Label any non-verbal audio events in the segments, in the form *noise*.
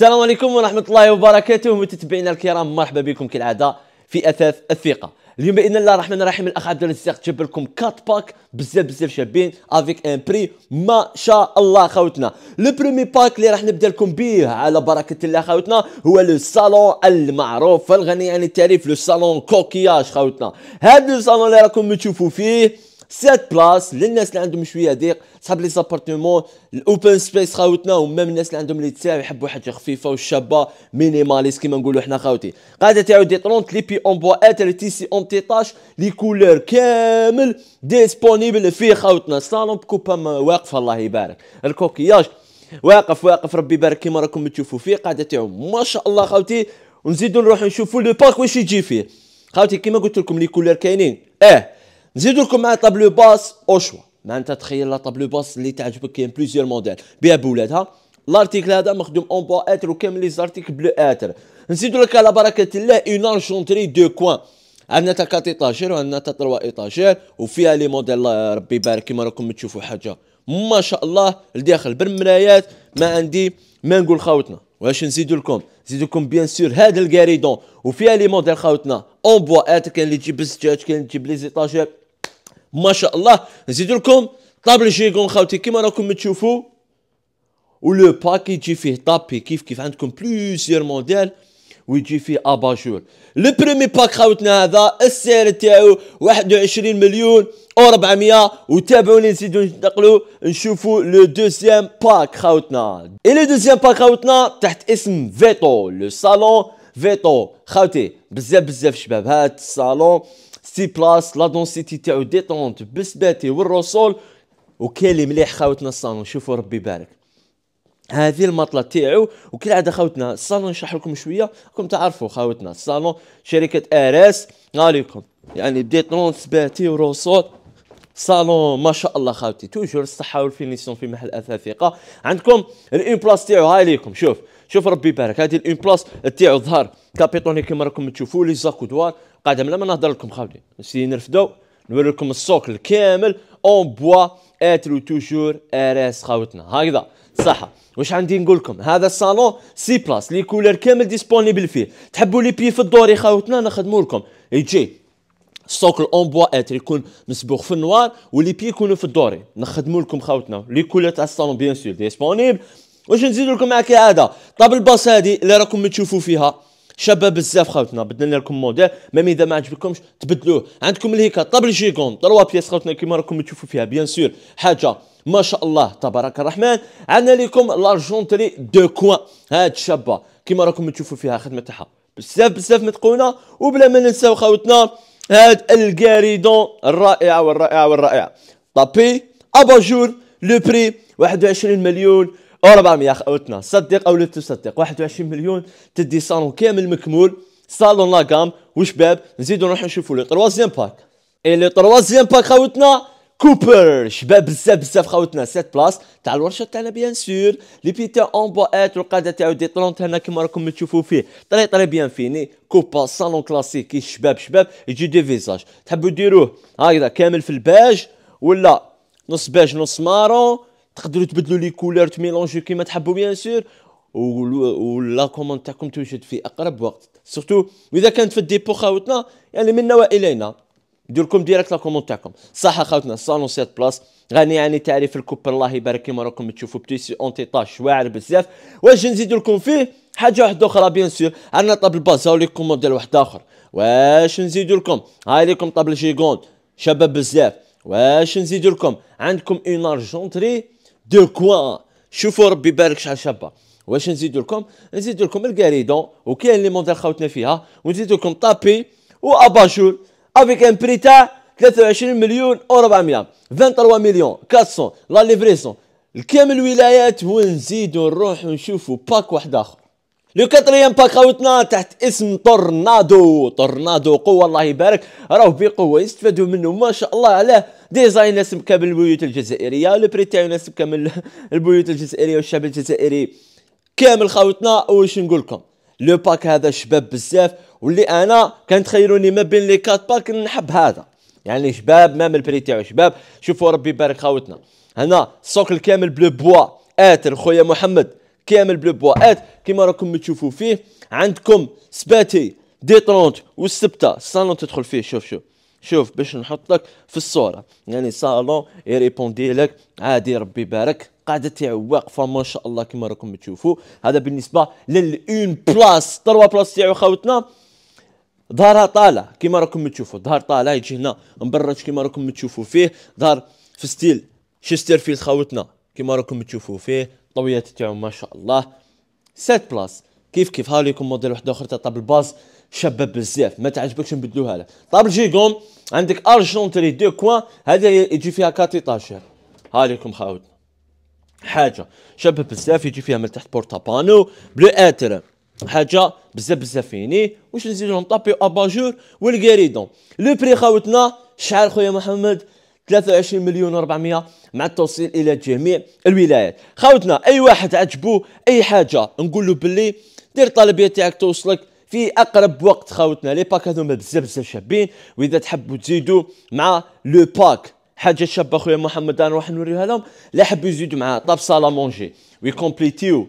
السلام عليكم ورحمة الله وبركاته متتبعينا الكرام مرحبا بكم كالعادة في أثاث الثقة اليوم بإذن الله الرحمن الرحيم الأخ عبد الرزاق جاب لكم 4 باك بزاف بزاف شابين افيك ان بري ما شاء الله خاوتنا لو برومي باك اللي راح نبدا لكم به على بركة الله خاوتنا هو لو صالون المعروف والغني عن يعني التعريف لو صالون كوكياج خاوتنا هذا لو صالون اللي راكم تشوفوا فيه 7 بلاص للناس اللي عندهم شويه ضيق صحاب لي زابارتمون الاوبن سبيس خاوتنا ومام الناس اللي عندهم لي تساع يحبوا حاجه خفيفه وشابه مينيماليست كيما نقولوا حنا خاوتي قاعده تاعو دي 30 لي بي اون ات لي تي سي اون طاش لي كولور كامل ديسبونيبل فيه خاوتنا صالون بكوبا واقف الله يبارك الكوكياج واقف واقف ربي يبارك كيما راكم تشوفوا فيه قاعده تاعو ما شاء الله خاوتي ونزيدو نروحو نشوفو لو باك واش يجي فيه خاوتي كيما قلت لكم لي كولور كاينين اه نزيد لكم معاه طابلو باس اوشوا معناتها تخيل لا طابلو باس اللي تعجبك كاين بليزيور موديل بها بولادها لارتيكل هذا مخدوم اون بوا اتر وكامل لي زارتيكل بلو اتر نزيد لك على بركه الله اون انشونتري دو كوان عندنا تا كات ايطاجير وعندنا تا تروا ايطاجير وفيها لي موديل ربي يبارك كيما راكم تشوفوا حاجه ما شاء الله لداخل بالمرايات ما عندي ما نقول خاوتنا واش نزيدو لكم نزيدو لكم بيان سور هذا الكاريدون وفيها لي موديل خاوتنا اون بوا اتر كاين اللي تجيب الزجاج كاين اللي تجيب لي زيطاجير ما شاء الله نزيد لكم طابل جيغون خاوتي كيما راكم تشوفوا ولو باك يجي فيه طابي كيف كيف عندكم بليزيور موديل ويجي فيه اباجور لو بريمي باك خاوتنا هذا السعر تاعو 21 مليون و400 وتابعوني نزيدو ننتقلوا نشوفوا لو دوزيام باك خاوتنا اي لو دوزيام باك خاوتنا تحت اسم فيتو لو صالون فيتو خاوتي بزاف بزاف شباب هاد الصالون سي بلاس لا دونسيتي تاعو ديتونت بسباتي والرسول وكالي مليح خاوتنا الصالون شوفوا ربي يبارك هذه المطله تاعو وكل عاده خاوتنا الصالون نشرح لكم شويه راكم تعرفوا خاوتنا الصالون شركه اراس عليكم يعني ديتونت سباتي ورسول صالون ما شاء الله خاوتي توجور الصحه والفينيسيون في محل اثاث ثقه عندكم الان بلاص تاعو هاي ليكم شوف شوف ربي يبارك هذه الان بلاص تاعو ظهر كابيتوني كيما راكم تشوفوا لي زاكودوار قادم لما نهضر لكم خاوتي سي نرفدو نوري لكم السوق الكامل اون بوا اترو توجور ار اس خاوتنا هكذا صح واش عندي نقول لكم هذا الصالون سي بلاس لي كولر كامل ديسبونيبل فيه تحبوا لي بي في الدور خاوتنا نخدموا لكم يجي السوق اون بوا اتر يكون مسبوخ في النوار ولي بي يكونوا في الدوري نخدموا لكم خاوتنا لي كولور تاع الصالون بيان سور ديسبونيبل واش نزيد لكم معاك هذا طاب الباص هذه اللي راكم تشوفوا فيها شابه بزاف خاوتنا بدلنا لكم موديل ميم اذا ما عجبكمش تبدلوه عندكم الهيكا طابل جيكون تروا بياس خاوتنا كيما راكم تشوفوا فيها بيان سور حاجه ما شاء الله تبارك الرحمن عندنا لكم لارجونتري دو كوان هاد الشابه كيما راكم تشوفوا فيها خدمه تاعها بزاف بزاف متقونه وبلا ما ننساو خاوتنا هاد الكاريدون الرائعه والرائعه والرائعه طابي اباجور لو بري 21 مليون 400 يا خوتنا صدق أو لا تصدق 21 مليون تدي صالون كامل مكمول صالون لاكام وشباب نزيدو نروحو نشوفو لو تروازيام باك اي لو تروازيام باك خوتنا كوبر شباب بزاف بزاف خوتنا سات بلاص تاع الورشه تاعنا بيان سور لي بيتا اون بوات والقاده تاعو دي طلونت هنا كيما راكم تشوفوا فيه طري طري بيان فيني كوبا صالون كلاسيك الشباب شباب يجي دي فيزاج تحبوا ديروه هكذا كامل في الباج ولا نص باج نص مارون تقدروا تبدلوا لي كولور تميلونجيو كيما تحبوا بيان سور ولا كوموند تاعكم توجد في اقرب وقت سورتو واذا كانت في الديبو خاوتنا يعني منا والينا ندير لكم ديريكت لا كوموند تاعكم صح خاوتنا صالون سيت بلاس غني يعني تعريف الكوب الله يبارك كيما راكم تشوفوا بتيسي طاش واعر بزاف واش نزيد لكم فيه حاجه واحده اخرى بيان سور عندنا طابل بازا كومون ديال واحد اخر واش نزيد لكم هاي ليكم طابل جيغون شباب بزاف واش نزيد لكم عندكم اون ارجونتري دو كوان شوفوا ربي يبارك شحال شابه واش نزيد لكم نزيد لكم الكاريدون وكاين لي موديل خاوتنا فيها ونزيد لكم طابي واباجور افيك ان بريتا 23 مليون و400 23 مليون 400 لا ليفريسون الكامل الولايات ونزيدوا نروحوا نشوفوا باك واحد اخر لو كاتريام باك خاوتنا تحت اسم تورنادو تورنادو قوه الله يبارك راه بقوه يستفادوا منه ما شاء الله عليه ديزاين يناسب كامل البيوت الجزائريه لو بريتاي تاعو يناسب كامل *laughs* البيوت الجزائريه والشعب الجزائري كامل خاوتنا واش نقول لكم لو باك هذا شباب بزاف واللي انا تخيروني ما بين لي كات باك نحب هذا يعني شباب مام البري تاعو شباب شوفوا ربي يبارك خاوتنا هنا السوق الكامل بلو بوا اتر خويا محمد كامل بلو ات كيما راكم تشوفوا فيه عندكم سباتي دي 30 والسبته الصالون تدخل فيه شوف شوف شوف باش نحطك في الصوره يعني صالون يريبوندي لك عادي ربي يبارك قاعده تاعو واقفه ما شاء الله كما راكم تشوفوا هذا بالنسبه للاون بلاس تروا بلاس تاعو خاوتنا ظهرها طالع كما راكم تشوفوا ظهر طالع يجي هنا مبرج كما راكم تشوفوا فيه ظهر في ستيل فيلد خاوتنا كما راكم تشوفوا فيه طويه تاعو ما شاء الله سيت بلاس كيف كيف هاولي يكون موديل وحده اخرى تاع طابل باز شباب بزاف ما تعجبكش نبدلوها لك طابل جيغوم عندك ارجونتري دو كوان هذا يجي فيها ها ليكم خاوتنا حاجه شباب بزاف يجي فيها من تحت بورتا بانو بلو اتر حاجه بزاف بزاف فيني واش نزيد لهم طابي اباجور والكاريدون لو بري خاوتنا شحال خويا محمد 23 مليون و400 مع التوصيل الى جميع الولايات خاوتنا اي واحد عجبوه اي حاجه نقول له باللي دير الطلبيه تاعك توصلك في اقرب وقت خاوتنا لي باك هذوما بزاف بزاف شابين واذا تحبوا تزيدوا مع لو باك حاجه شابه خويا محمد انا راح نوريها لهم لا حبوا يزيدوا معاه طاب سالا مونجي وي كومبليتيو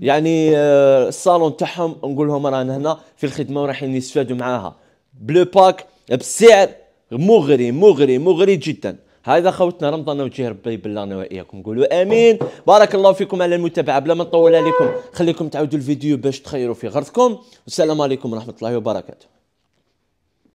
يعني آه، الصالون تاعهم نقول لهم رانا هنا في الخدمه وراح يستفادوا معاها بلو باك بسعر مغري مغري مغري جدا هذا خوتنا رمضان وجه ربي بلغنا واياكم قولوا امين بارك الله فيكم على المتابعه بلا ما نطول عليكم خليكم تعودوا الفيديو باش تخيروا في غرضكم والسلام عليكم ورحمه الله وبركاته